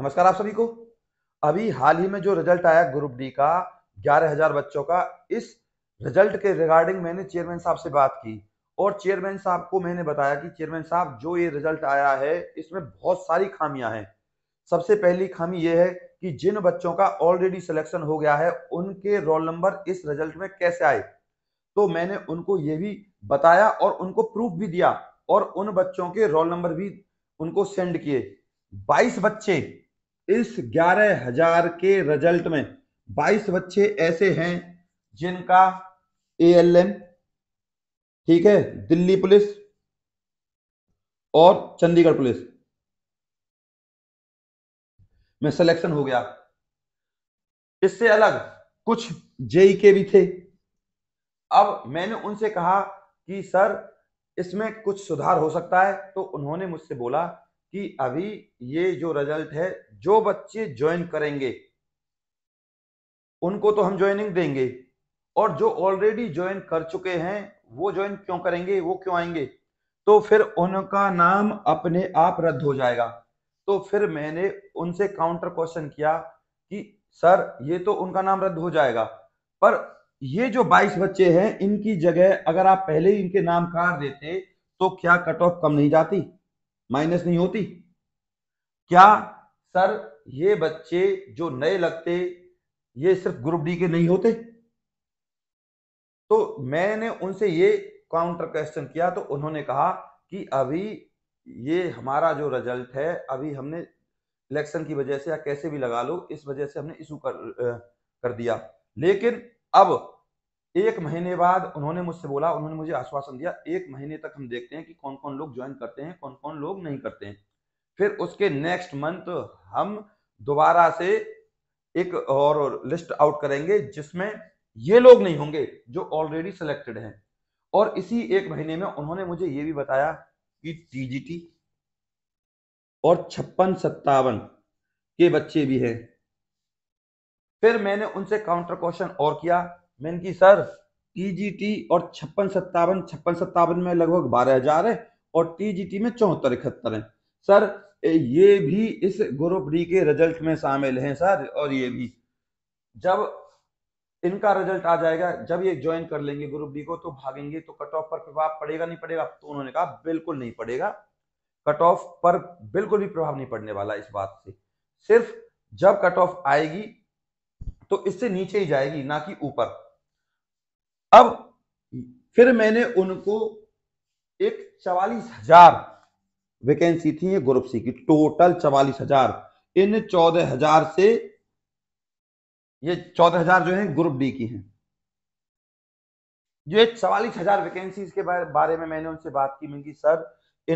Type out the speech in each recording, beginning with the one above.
नमस्कार आप सभी को अभी हाल ही में जो रिजल्ट आया ग्रुप डी का ग्यारह हजार बच्चों का इस रिजल्ट के रिगार्डिंग मैंने चेयरमैन साहब से बात की और चेयरमैन साहब को मैंने बताया कि चेयरमैन साहब जो ये रिजल्ट आया है इसमें बहुत सारी खामियां हैं सबसे पहली खामी यह है कि जिन बच्चों का ऑलरेडी सिलेक्शन हो गया है उनके रोल नंबर इस रिजल्ट में कैसे आए तो मैंने उनको ये भी बताया और उनको प्रूफ भी दिया और उन बच्चों के रोल नंबर भी उनको सेंड किए 22 बच्चे इस ग्यारह हजार के रिजल्ट में बाईस बच्चे ऐसे हैं जिनका ए एल एम ठीक है दिल्ली पुलिस और चंडीगढ़ पुलिस में सिलेक्शन हो गया इससे अलग कुछ जेई के e भी थे अब मैंने उनसे कहा कि सर इसमें कुछ सुधार हो सकता है तो उन्होंने मुझसे बोला कि अभी ये जो रिजल्ट है जो बच्चे ज्वाइन करेंगे उनको तो हम ज्वाइनिंग देंगे और जो ऑलरेडी ज्वाइन कर चुके हैं वो ज्वाइन क्यों करेंगे वो क्यों आएंगे तो फिर उनका नाम अपने आप रद्द हो जाएगा तो फिर मैंने उनसे काउंटर क्वेश्चन किया कि सर ये तो उनका नाम रद्द हो जाएगा पर ये जो 22 बच्चे हैं इनकी जगह अगर आप पहले ही इनके नाम काट देते तो क्या कट ऑफ कम नहीं जाती माइनस नहीं होती क्या सर ये बच्चे जो नए लगते ये सिर्फ ग्रुप डी के नहीं होते तो मैंने उनसे ये काउंटर क्वेश्चन किया तो उन्होंने कहा कि अभी ये हमारा जो रिजल्ट है अभी हमने इलेक्शन की वजह से या कैसे भी लगा लो इस वजह से हमने इशू कर कर दिया लेकिन अब एक महीने बाद उन्होंने मुझसे बोला उन्होंने मुझे आश्वासन दिया एक महीने तक हम देखते हैं कि कौन कौन लोग ज्वाइन करते हैं कौन कौन लोग नहीं करते हैं फिर उसके नेक्स्ट मंथ हम दोबारा से एक और लिस्ट आउट करेंगे जिसमें ये लोग नहीं होंगे जो ऑलरेडी सिलेक्टेड हैं और इसी एक महीने में उन्होंने मुझे ये भी बताया कि टीजीटी और छप्पन सत्तावन के बच्चे भी हैं फिर मैंने उनसे काउंटर क्वेश्चन और किया मैंने की सर टीजीटी और छप्पन सत्तावन छप्पन सत्तावन में लगभग बारह हजार है और टीजीटी में चौहत्तर इकहत्तर है सर ये भी इस ग्रुप डी के रिजल्ट में शामिल हैं सर और ये भी जब इनका रिजल्ट आ जाएगा जब ये ज्वाइन कर लेंगे ग्रुप डी को तो भागेंगे तो कट ऑफ पर प्रभाव पड़ेगा नहीं पड़ेगा तो उन्होंने कहा बिल्कुल नहीं पड़ेगा कट ऑफ पर बिल्कुल भी प्रभाव नहीं पड़ने वाला इस बात से सिर्फ जब कट ऑफ आएगी तो इससे नीचे ही जाएगी ना कि ऊपर अब फिर मैंने उनको एक चवालीस हजार वैकेंसी थी ग्रुप सी की टोटल चवालीस हजार इन चौदह हजार से ये चौदह हजार जो है ग्रुप डी की हैं ये चवालीस हजार वैकेंसी के बारे में मैंने उनसे बात की मिली सर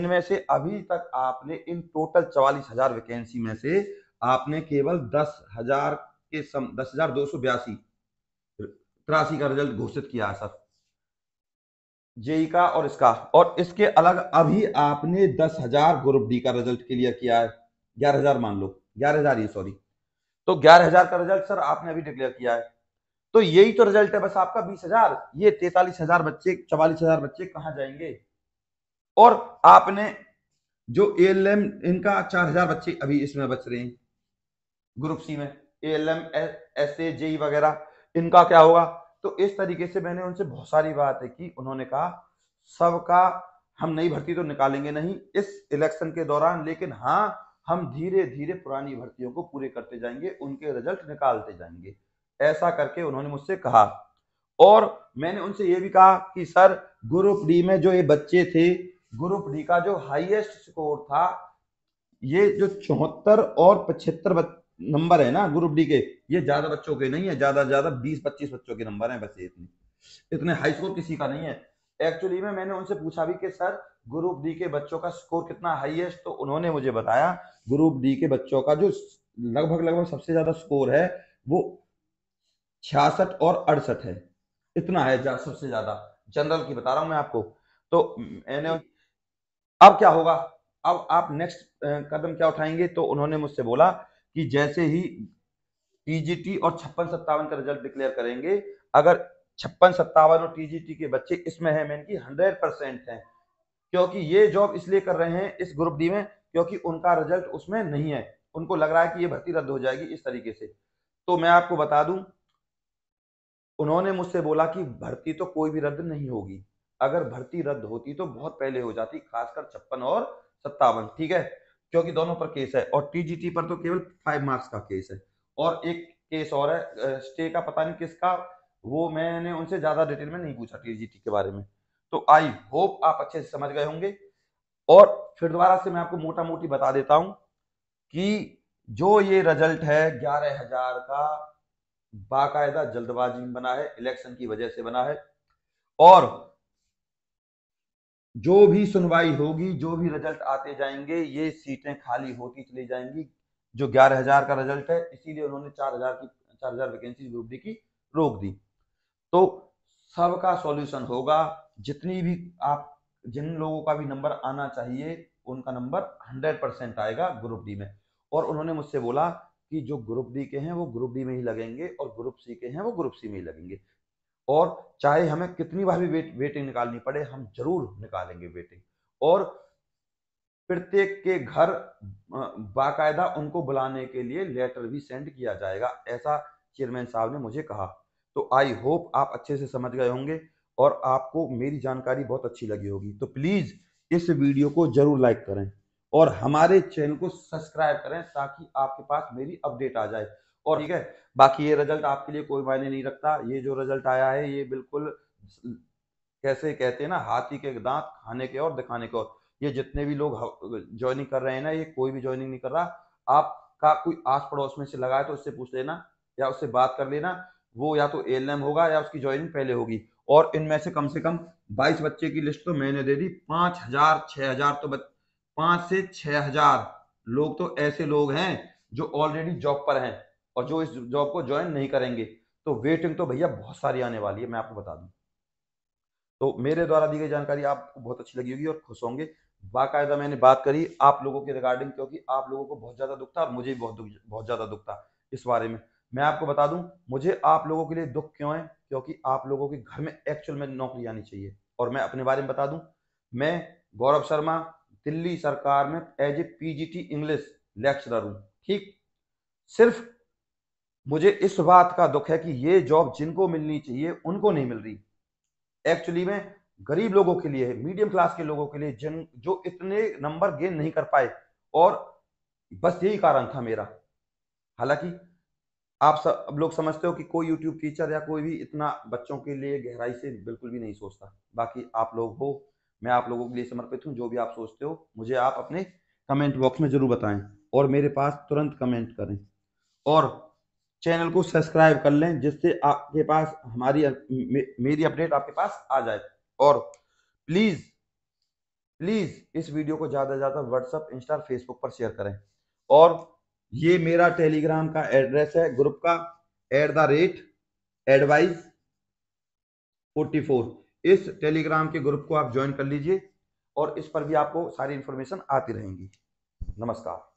इनमें से अभी तक आपने इन टोटल चवालीस हजार वैकेंसी में से आपने केवल दस हजार के सम दस हजार दो सौ बयासी तिरासी का रिजल्ट घोषित किया है सर जेई का और इसका और इसके अलग अभी आपने दस हजार ग्रुप डी का रिजल्ट क्लियर किया है ग्यारह हजार मान लो ग्यारह हजार ये सॉरी तो ग्यारह हजार का रिजल्ट सर आपने अभी डिक्लेयर किया है तो यही तो रिजल्ट है बस आपका बीस हजार ये तैतालीस हजार बच्चे चवालीस हजार बच्चे कहां जाएंगे और आपने जो ए एल एम इनका चार हजार बच्चे अभी इसमें बच रहे हैं ग्रुप सी में A L M S A JE वगैरह इनका क्या होगा तो इस तरीके से मैंने उनसे बहुत सारी है कि उन्होंने कहा सबका हम नई भर्ती तो निकालेंगे नहीं इस इलेक्शन के दौरान लेकिन हाँ हम धीरे धीरे पुरानी भर्तियों को पूरे करते जाएंगे उनके रिजल्ट निकालते जाएंगे ऐसा करके उन्होंने मुझसे कहा और मैंने उनसे ये भी कहा कि सर ग्रुप डी में जो ये बच्चे थे ग्रुप डी का जो हाईएस्ट स्कोर था ये जो चौहत्तर और पचहत्तर नंबर है ना ग्रुप डी के ये ज्यादा बच्चों के नहीं है ज्यादा ज्यादा बीस पच्चीस बच्चों के नंबर है बस इतने इतने हाई स्कोर किसी का नहीं है एक्चुअली में मैंने उनसे पूछा भी कि सर ग्रुप डी के बच्चों का स्कोर कितना हाईएस्ट तो उन्होंने मुझे बताया ग्रुप डी के बच्चों का जो लगभग लगभग सबसे ज्यादा स्कोर है वो छियासठ और अड़सठ है इतना है जा, सबसे ज्यादा जनरल की बता रहा हूं मैं आपको तो मैंने अब क्या होगा अब आप नेक्स्ट कदम क्या उठाएंगे तो उन्होंने मुझसे बोला कि जैसे ही टीजीटी और छप्पन सत्तावन का रिजल्ट डिक्लेयर करेंगे अगर छप्पन सत्तावन और टीजीटी के बच्चे इसमें है मैं की हंड्रेड परसेंट है क्योंकि ये जॉब इसलिए कर रहे हैं इस ग्रुप डी में क्योंकि उनका रिजल्ट उसमें नहीं है उनको लग रहा है कि ये भर्ती रद्द हो जाएगी इस तरीके से तो मैं आपको बता दूं उन्होंने मुझसे बोला कि भर्ती तो कोई भी रद्द नहीं होगी अगर भर्ती रद्द होती तो बहुत पहले हो जाती खासकर छप्पन और सत्तावन ठीक है क्योंकि दोनों पर केस है और टीजीटी पर तो केवल फाइव मार्क्स का केस है और एक केस और है स्टे का पता नहीं किसका वो मैंने उनसे ज्यादा डिटेल में नहीं पूछा टीजीटी के बारे में तो आई होप आप अच्छे से समझ गए होंगे और फिर दोबारा से मैं आपको मोटा मोटी बता देता हूं कि जो ये रिजल्ट है ग्यारह हजार का बाकायदा जल्दबाजी में बना है इलेक्शन की वजह से बना है और जो भी सुनवाई होगी जो भी रिजल्ट आते जाएंगे ये सीटें खाली होती चली जाएंगी जो ग्यारह हजार का रिजल्ट है इसीलिए उन्होंने चार हजार की चार हजार वैकेंसी ग्रुप डी की रोक दी तो सबका सॉल्यूशन होगा जितनी भी आप जिन लोगों का भी नंबर आना चाहिए उनका नंबर 100 परसेंट आएगा ग्रुप डी में और उन्होंने मुझसे बोला कि जो ग्रुप डी के हैं वो ग्रुप डी में ही लगेंगे और ग्रुप सी के हैं वो ग्रुप सी में ही लगेंगे और चाहे हमें कितनी बार भी वेट वेटिंग निकालनी पड़े हम जरूर निकालेंगे वेटिंग और प्रत्येक के घर बाकायदा उनको बुलाने के लिए लेटर भी सेंड किया जाएगा ऐसा चेयरमैन साहब ने मुझे कहा तो आई होप आप अच्छे से समझ गए होंगे और आपको मेरी जानकारी बहुत अच्छी लगी होगी तो प्लीज़ इस वीडियो को जरूर लाइक करें और हमारे चैनल को सब्सक्राइब करें ताकि आपके पास मेरी अपडेट आ जाए और ठीक है बाकी ये रिजल्ट आपके लिए कोई मायने नहीं रखता ये जो रिजल्ट आया है ये बिल्कुल कैसे कहते हैं ना हाथी के दांत खाने के और दिखाने के और ये जितने भी लोग ज्वाइनिंग कर रहे हैं ना ये कोई भी ज्वाइनिंग नहीं कर रहा आपका कोई आस पड़ोस में से लगा है तो उससे पूछ लेना या उससे बात कर लेना वो या तो एल होगा या उसकी ज्वाइनिंग पहले होगी और इनमें से कम से कम बाईस बच्चे की लिस्ट तो मैंने दे दी पांच हजार छह हजार तो पांच से छह हजार लोग तो ऐसे लोग हैं जो ऑलरेडी जॉब पर हैं और जो इस जॉब को ज्वाइन नहीं करेंगे तो वेटिंग तो भैया बहुत सारी आने वाली है मैं आपको बता दूं तो मेरे द्वारा दी गई जानकारी आपको बहुत अच्छी लगी होगी और खुश होंगे बाकायदा मैंने बात करी आप लोगों के रिगार्डिंग क्योंकि आप लोगों को बहुत ज़्यादा दुख था और मुझे भी बहुत बहुत ज़्यादा दुख था इस बारे में मैं आपको बता दूं मुझे आप लोगों के लिए दुख क्यों है क्योंकि आप लोगों के घर में एक्चुअल में नौकरी आनी चाहिए और मैं अपने बारे में बता दूं मैं गौरव शर्मा दिल्ली सरकार में as a PGT English lecturer हूँ ठीक सिर्फ मुझे इस बात का दुख है कि ये जॉब जिनको मिलनी चाहिए उनको नहीं मिल रही एक्चुअली में गरीब लोगों के लिए मीडियम क्लास के लोगों के लिए जिन जो इतने नंबर गेन नहीं कर पाए और बस यही कारण था मेरा हालांकि आप सब लोग समझते हो कि कोई यूट्यूब टीचर या कोई भी इतना बच्चों के लिए गहराई से बिल्कुल भी नहीं सोचता बाकी आप लोग हो मैं आप लोगों के लिए समर्पित हूँ जो भी आप सोचते हो मुझे आप अपने कमेंट बॉक्स में ज़रूर बताएं और मेरे पास तुरंत कमेंट करें और चैनल को सब्सक्राइब कर लें जिससे आपके पास हमारी मे, मेरी अपडेट आपके पास आ जाए और प्लीज़ प्लीज़ इस वीडियो को ज़्यादा से ज़्यादा व्हाट्सअप इंस्टा फेसबुक पर शेयर करें और ये मेरा टेलीग्राम का एड्रेस है ग्रुप का at the rate advise forty four इस टेलीग्राम के ग्रुप को आप ज्वाइन कर लीजिए और इस पर भी आपको सारी इंफॉर्मेशन आती रहेंगी नमस्कार